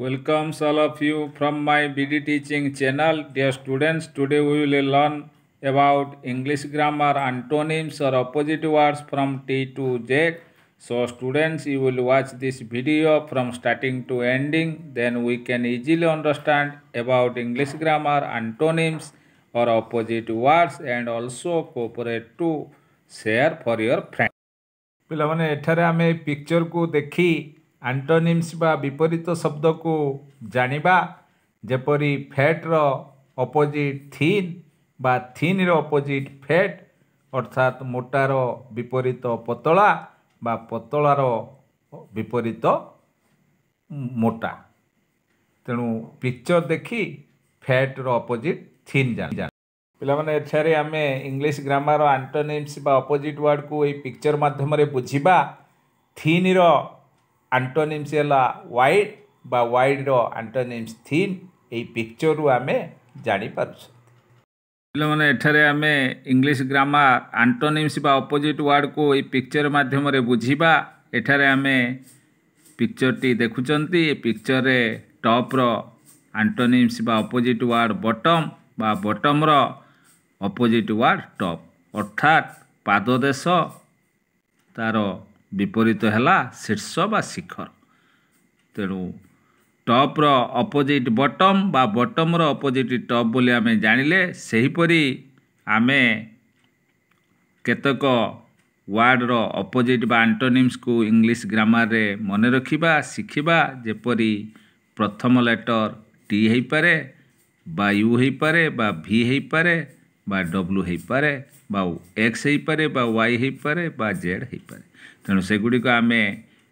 Welcome, all of you from my BD teaching channel. Dear students, today we will learn about English grammar antonyms or opposite words from T to Z. So students, you will watch this video from starting to ending. Then we can easily understand about English grammar antonyms or opposite words and also cooperate to share for your friends. ପିଲାମାନେ ଏଠାରେ ଆମେ को देखी ଆଣ୍ଟୋନିମ୍ସ ବା ବିପରୀତ ଶବ୍ଦକୁ ଜାଣିବା ଯେପରି ଫ୍ୟାଟ୍ର ଅପୋଜିଟ୍ ଥିନ୍ ବା ଥିନ୍ର ଅପୋଜିଟ୍ ଫ୍ୟାଟ୍ ଅର୍ଥାତ୍ ମୋଟାର ବିପରୀତ ପତଳା ବା ପତଳାର ବିପରୀତ ମୋଟା ତେଣୁ ପିକ୍ଚର ଦେଖି ଫ୍ୟାଟ୍ର ଅପୋଜିଟ୍ ଥିନ୍ ଜାଣି ପିଲାମାନେ ଏଠାରେ ଆମେ ଇଂଲିଶ ଗ୍ରାମାର ଆଣ୍ଟୋନିମ୍ସ ବା ଅପୋଜିଟ୍ ୱାର୍ଡ଼କୁ ଏଇ ପିକ୍ଚର ମାଧ୍ୟମରେ ବୁଝିବା ଥିନ୍ର ଆଣ୍ଟୋନିମ୍ସ ହେଲା ୱାଇଡ୍ ବା ୱାଇଡ୍ର ଆଣ୍ଟୋନିମ୍ସ ଥିମ୍ ଏହି ପିକ୍ଚରରୁ ଆମେ ଜାଣିପାରୁଛୁ ପିଲାମାନେ ଏଠାରେ ଆମେ ଇଂଲିଶ ଗ୍ରାମାର ଆଣ୍ଟୋନିମ୍ସ ବା ଅପୋଜିଟ୍ ୱାର୍ଡ଼କୁ ଏଇ ପିକ୍ଚର ମାଧ୍ୟମରେ ବୁଝିବା ଏଠାରେ ଆମେ ପିକ୍ଚରଟି ଦେଖୁଛନ୍ତି ଏ ପିକ୍ଚରରେ ଟପ୍ର ଆଣ୍ଟୋନିମ୍ସ ବା ଅପୋଜିଟ୍ ୱାର୍ଡ଼ ବଟମ୍ ବା ବଟମ୍ର ଅପୋଜିଟ୍ ୱାର୍ଡ଼ ଟପ୍ ଅର୍ଥାତ୍ ପାଦଦେଶ ତା'ର ବିପରୀତ ହେଲା ଶୀର୍ଷ ବା ଶିଖର ତେଣୁ ଟପ୍ର ଅପୋଜିଟ୍ ବଟମ୍ ବା ବଟମ୍ର ଅପୋଜିଟ୍ ଟପ୍ ବୋଲି ଆମେ ଜାଣିଲେ ସେହିପରି ଆମେ କେତେକ ୱାର୍ଡ଼ର ଅପୋଜିଟ୍ ବା ଆଣ୍ଟୋନିମ୍ସକୁ ଇଂଲିଶ ଗ୍ରାମାରରେ ମନେ ରଖିବା ଶିଖିବା ଯେପରି ପ୍ରଥମ ଲେଟର୍ ଟି ହେଇପାରେ ବା ୟୁ ହେଇପାରେ ବା ଭି ହେଇପାରେ बा डब्ल्यू होपे एक्स होपे वाई होपे जेड हो पाए तेणु सेगुड़ आम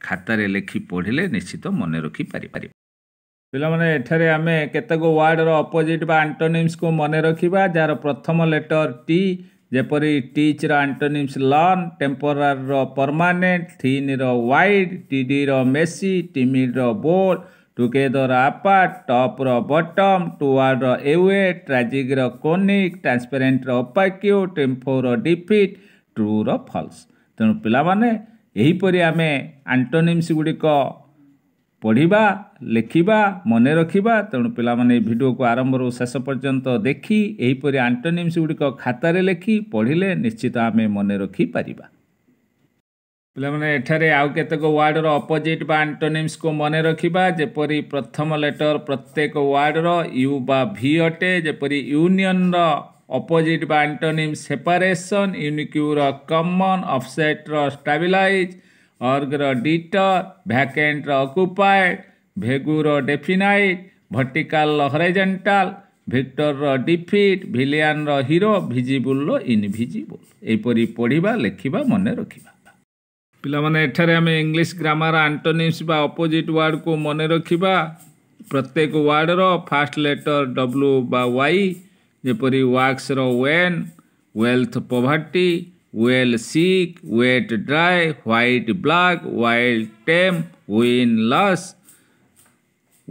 खातार लिखि पढ़ले निश्चित तो मन रखिपार पाने आम केतक वार्डर अपोजिट बा आंटोनिम्स को मन रखा जार प्रथम लेटर टी जपरी टीच आंटोनिम्स लर्न टेम्पोरार परमानेंट थीन रईड टी डी रेसी टीमिड रोल्ड together apart, top ର bottom, toward ର away, tragic ର conic, transparent ର opaque, tempo ର defeat, true ର false। ତେଣୁ ପିଲାମାନେ ଏହିପରି ଆମେ ଆଣ୍ଟୋନିମ୍ସ ଗୁଡ଼ିକ ପଢ଼ିବା ଲେଖିବା ମନେ ରଖିବା ତେଣୁ ପିଲାମାନେ ଏହି ଭିଡ଼ିଓକୁ ଆରମ୍ଭରୁ ଶେଷ ପର୍ଯ୍ୟନ୍ତ ଦେଖି ଏହିପରି ଆଣ୍ଟୋନିମ୍ସ ଗୁଡ଼ିକ ଖାତାରେ ଲେଖି ପଢ଼ିଲେ ନିଶ୍ଚିତ ଆମେ ମନେ ରଖିପାରିବା ପିଲାମାନେ ଏଠାରେ ଆଉ କେତେକ ୱାର୍ଡ଼ର ଅପୋଜିଟ୍ ବା ଆଣ୍ଟୋନିମ୍ସକୁ ମନେ ରଖିବା ଯେପରି ପ୍ରଥମ ଲେଟର ପ୍ରତ୍ୟେକ ୱାର୍ଡ଼ର ୟୁ ବା ଭି ଅଟେ ଯେପରି ୟୁନିୟନର ଅପୋଜିଟ୍ ବା ଆଣ୍ଟୋନିମ୍ ସେପାରେସନ୍ ୟୁନିକ୍ୟୁର କମନ୍ ଅଫସେଟ୍ର ଷ୍ଟାବିଲାଇଜ୍ ଅର୍ଗର ଡିଟର ଭ୍ୟାକେଣ୍ଟର ଅକୁପାଏଡ୍ ଭେଗୁର ଡେଫିନାଇଟ୍ ଭର୍ଟିକାଲର ହରେଜେଣ୍ଟାଲ୍ ଭିକ୍ଟରର ଡିଫିଟ୍ ଭିଲିଆନର ହିରୋ ଭିଜିବୁଲର ଇନଭିଜିବୁଲ ଏହିପରି ପଢ଼ିବା ଲେଖିବା ମନେ ରଖିବା पाने English grammar antonyms opposite word को मन रखा प्रत्येक वार्डर फास्ट लेटर डब्ल्यू बा वाई जपरी वाक्सर वेन wealth poverty well sick wet dry white black व्वल टेम ओन लस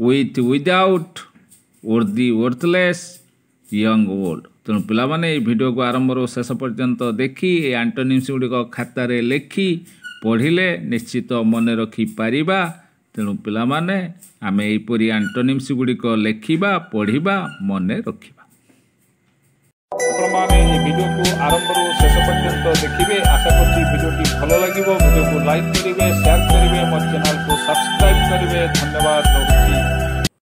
with without worthy worthless young old तेणु पिला भिड को आरंभ शेष पर्यटन देखी आंटोनिम्स गुड़िक खातें लिखी ପଢ଼ିଲେ ନିଶ୍ଚିତ ମନେ ରଖିପାରିବା ତେଣୁ ପିଲାମାନେ ଆମେ ଏହିପରି ଆଣ୍ଟୋନିମ୍ସ ଗୁଡ଼ିକ ଲେଖିବା ପଢ଼ିବା ମନେ ରଖିବା ଆପଣମାନେ ଏ ଭିଡ଼ିଓକୁ ଆରମ୍ଭରୁ ଶେଷ ପର୍ଯ୍ୟନ୍ତ ଦେଖିବେ ଆଶା କରୁଛି ଭିଡ଼ିଓଟି ଭଲ ଲାଗିବ ଭିଡ଼ିଓକୁ ଲାଇକ୍ କରିବେ ସେୟାର କରିବେ ମୋ ଚ୍ୟାନେଲକୁ ସବସ୍କ୍ରାଇବ୍ କରିବେ ଧନ୍ୟବାଦ